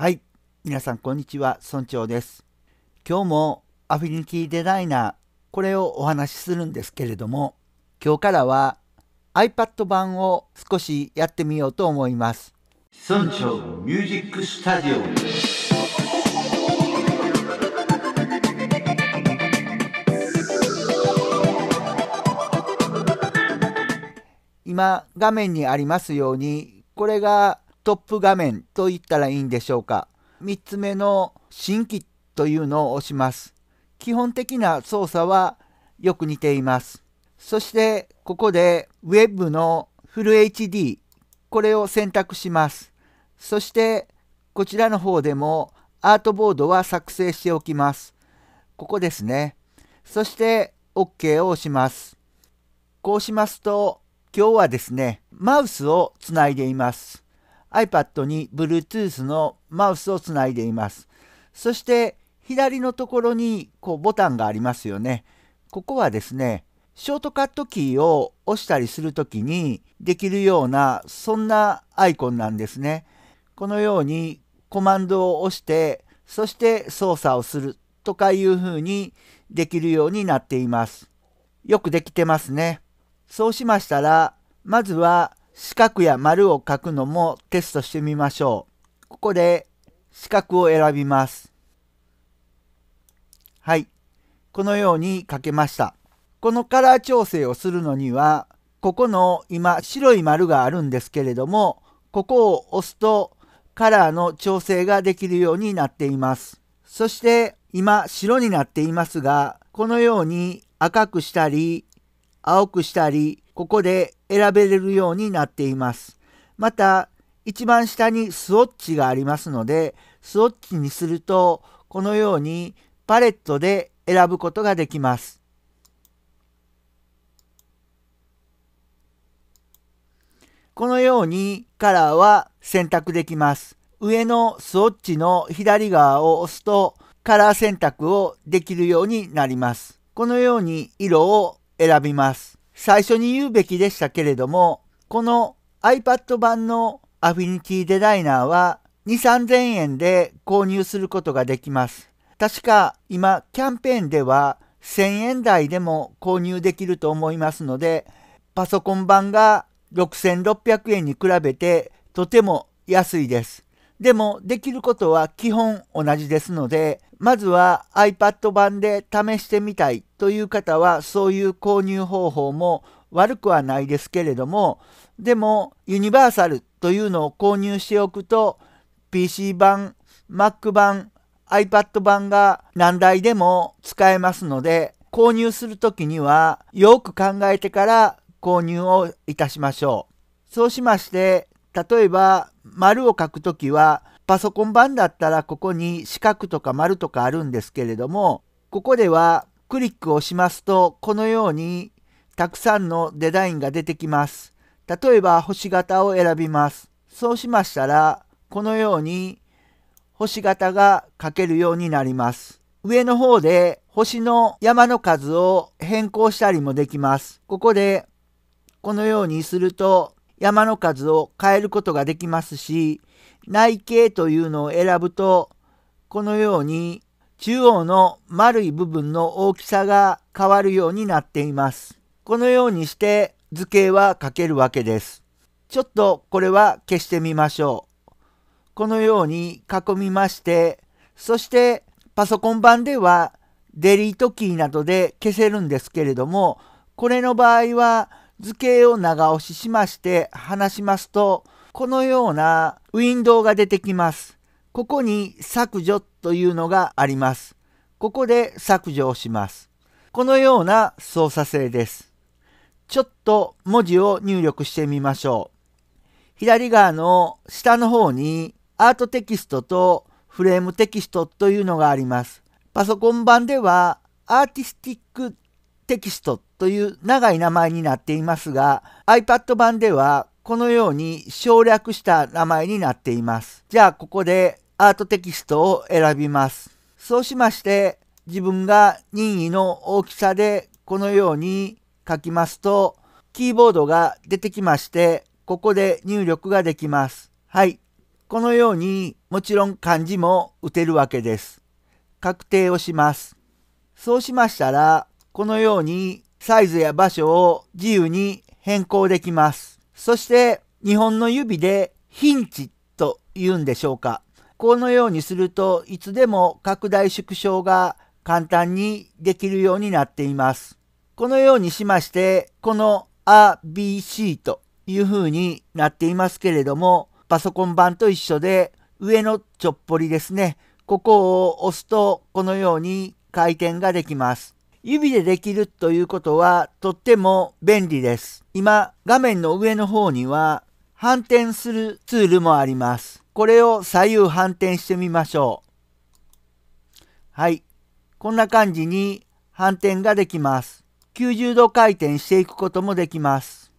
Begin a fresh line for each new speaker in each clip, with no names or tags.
はい。皆さん、こんにちは。村長です。今日もアフィニティデザイナー、これをお話しするんですけれども、今日からは iPad 版を少しやってみようと思います。村長のミュージックスタジオ今画面にありますようにこれがトップ画面と言ったらいいんでしょうか。3つ目の新規というのを押します。基本的な操作はよく似ています。そしてここで Web のフル HD これを選択します。そしてこちらの方でもアートボードは作成しておきます。ここですね。そして OK を押します。こうしますと今日はですねマウスをつないでいます。iPad に Bluetooth のマウスをつないでいます。そして左のところにこうボタンがありますよね。ここはですね、ショートカットキーを押したりするときにできるようなそんなアイコンなんですね。このようにコマンドを押してそして操作をするとかいうふうにできるようになっています。よくできてますね。そうしましたらまずは四角や丸を書くのもテストしてみましょう。ここで四角を選びます。はい。このように書けました。このカラー調整をするのには、ここの今白い丸があるんですけれども、ここを押すとカラーの調整ができるようになっています。そして今白になっていますが、このように赤くしたり青くしたり、ここで選べれるようになっています。また、一番下にスウォッチがありますので、スウォッチにすると、このようにパレットで選ぶことができます。このようにカラーは選択できます。上のスウォッチの左側を押すとカラー選択をできるようになります。このように色を選びます。最初に言うべきでしたけれども、この iPad 版のアフィニティデザイナーは2、3000円で購入することができます。確か今キャンペーンでは1000円台でも購入できると思いますので、パソコン版が6600円に比べてとても安いです。でもできることは基本同じですので、まずは iPad 版で試してみたいという方はそういう購入方法も悪くはないですけれども、でもユニバーサルというのを購入しておくと PC 版、Mac 版、iPad 版が何台でも使えますので、購入するときにはよく考えてから購入をいたしましょう。そうしまして、例えば丸を書くときはパソコン版だったらここに四角とか丸とかあるんですけれどもここではクリックをしますとこのようにたくさんのデザインが出てきます。例えば星型を選びます。そうしましたらこのように星型が書けるようになります。上の方で星の山の数を変更したりもできます。ここでこのようにすると山の数を変えることができますし内径というのを選ぶとこのように中央の丸い部分の大きさが変わるようになっています。このようにして図形は書けるわけです。ちょっとこれは消してみましょう。このように囲みましてそしてパソコン版ではデリートキーなどで消せるんですけれどもこれの場合は図形を長押ししまして離しますと、このようなウィンドウが出てきます。ここに削除というのがあります。ここで削除をします。このような操作性です。ちょっと文字を入力してみましょう。左側の下の方にアートテキストとフレームテキストというのがあります。パソコン版ではアーティスティックテキストという長い名前になっていますが iPad 版ではこのように省略した名前になっています。じゃあここでアートテキストを選びます。そうしまして自分が任意の大きさでこのように書きますとキーボードが出てきましてここで入力ができます。はい。このようにもちろん漢字も打てるわけです。確定をします。そうしましたらこのようにサイズや場所を自由に変更できます。そして日本の指でヒンチと言うんでしょうか。このようにするといつでも拡大縮小が簡単にできるようになっています。このようにしましてこの ABC という風になっていますけれどもパソコン版と一緒で上のちょっぽりですねここを押すとこのように回転ができます。指でできるということはとっても便利です。今、画面の上の方には反転するツールもあります。これを左右反転してみましょう。はい。こんな感じに反転ができます。90度回転していくこともできます。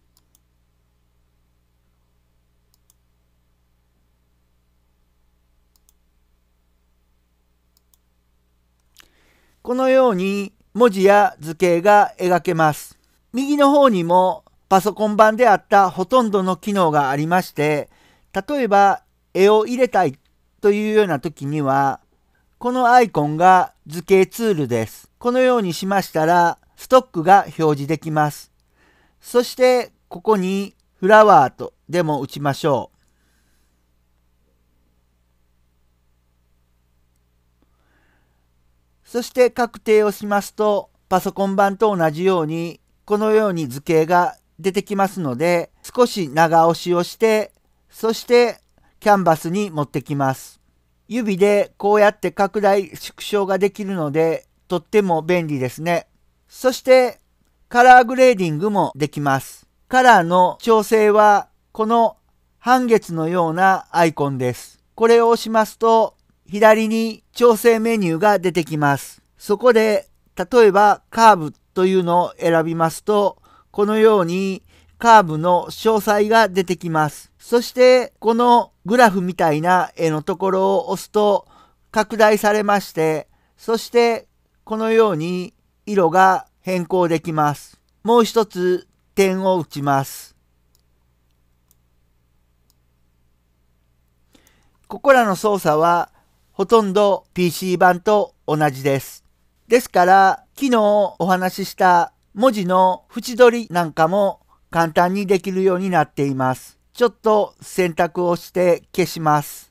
このように文字や図形が描けます。右の方にもパソコン版であったほとんどの機能がありまして、例えば絵を入れたいというような時には、このアイコンが図形ツールです。このようにしましたら、ストックが表示できます。そして、ここにフラワーとでも打ちましょう。そして確定をしますと、パソコン版と同じように、このように図形が出てきますので、少し長押しをして、そしてキャンバスに持ってきます。指でこうやって拡大縮小ができるので、とっても便利ですね。そして、カラーグレーディングもできます。カラーの調整は、この半月のようなアイコンです。これを押しますと、左に調整メニューが出てきます。そこで、例えばカーブというのを選びますと、このようにカーブの詳細が出てきます。そして、このグラフみたいな絵のところを押すと拡大されまして、そしてこのように色が変更できます。もう一つ点を打ちます。ここらの操作はほとんど PC 版と同じです。ですから、昨日お話しした文字の縁取りなんかも簡単にできるようになっています。ちょっと選択をして消します。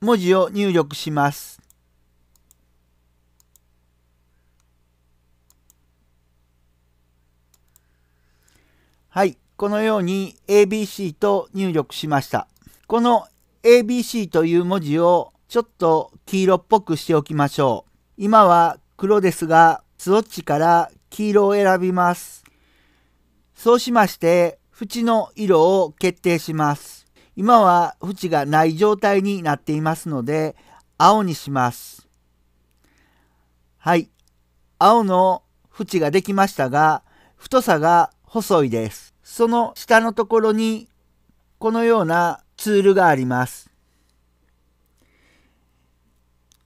文字を入力します。はい、このように ABC と入力しました。この ABC という文字をちょっと黄色っぽくしておきましょう。今は黒ですが、スウォッチから黄色を選びます。そうしまして、縁の色を決定します。今は縁がない状態になっていますので、青にします。はい。青の縁ができましたが、太さが細いです。その下のところにこのようなツールがあります。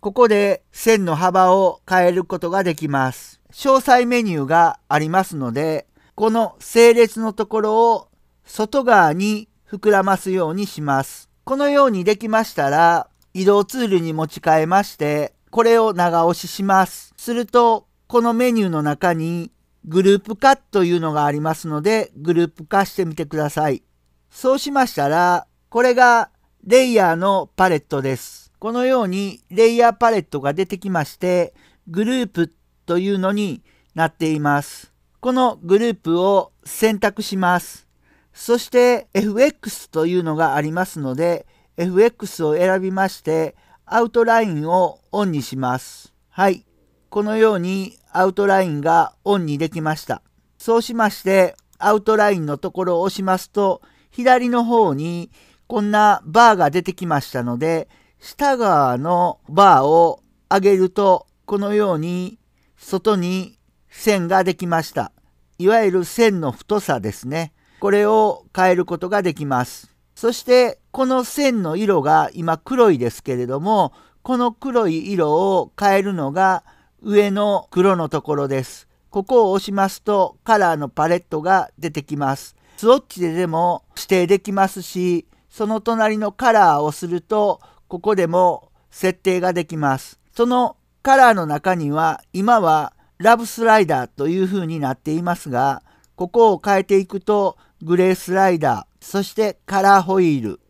ここで線の幅を変えることができます。詳細メニューがありますので、この整列のところを外側に膨らますようにします。このようにできましたら、移動ツールに持ち替えまして、これを長押しします。すると、このメニューの中にグループ化というのがありますので、グループ化してみてください。そうしましたら、これがレイヤーのパレットです。このようにレイヤーパレットが出てきまして、グループというのになっています。このグループを選択します。そして FX というのがありますので、FX を選びまして、アウトラインをオンにします。はい。このようにアウトラインがオンにできました。そうしまして、アウトラインのところを押しますと、左の方にこんなバーが出てきましたので、下側のバーを上げると、このように外に線ができました。いわゆる線の太さですね。これを変えることができます。そしてこの線の色が今黒いですけれどもこの黒い色を変えるのが上の黒のところです。ここを押しますとカラーのパレットが出てきます。スウォッチででも指定できますし、その隣のカラーをすると、ここでも設定ができます。そのカラーの中には、今はラブスライダーという風になっていますが、ここを変えていくと、グレースライダー、そしてカラーホイール、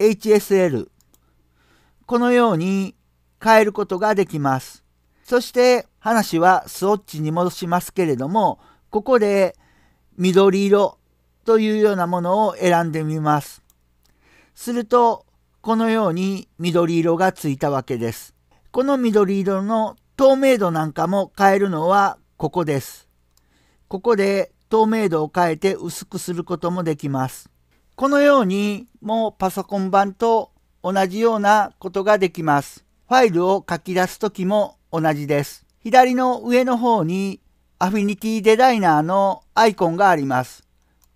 HSL、このように変えることができます。そして話はスウォッチに戻しますけれども、ここで緑色というようなものを選んでみます。すると、このように緑色がついたわけです。この緑色の透明度なんかも変えるのはここです。ここで透明度を変えて薄くすることもできます。このようにもうパソコン版と同じようなことができます。ファイルを書き出すときも同じです。左の上の方にアフィニティデザイナーのアイコンがあります。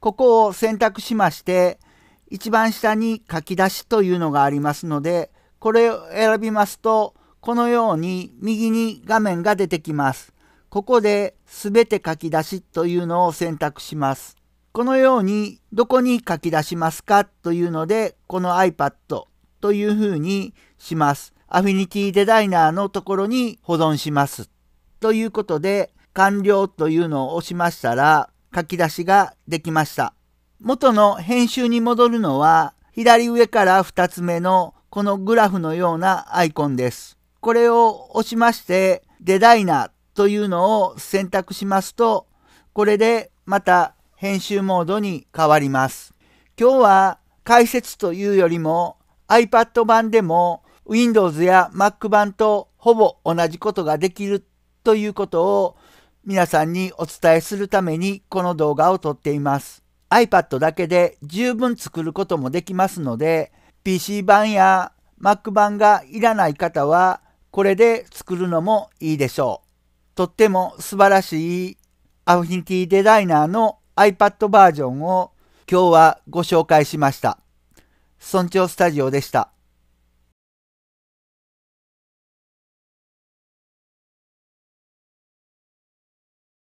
ここを選択しまして、一番下に書き出しというのがありますので、これを選びますと、このように右に画面が出てきます。ここで全て書き出しというのを選択します。このようにどこに書き出しますかというので、この iPad というふうにします。アフィニティデザイナーのところに保存します。ということで、完了というのを押しましたら、書き出しができました。元の編集に戻るのは、左上から2つ目のこのグラフのようなアイコンです。これを押しまして、デザイナーというのを選択しますと、これでまた編集モードに変わります。今日は解説というよりも iPad 版でも Windows や Mac 版とほぼ同じことができるということを皆さんにお伝えするためにこの動画を撮っています。iPad だけで十分作ることもできますので PC 版や Mac 版がいらない方はこれで作るのもいいでしょう。とっても素晴らしいアフィニティデザイナーの iPad バージョンを今日はご紹介しました。村長スタジオでした。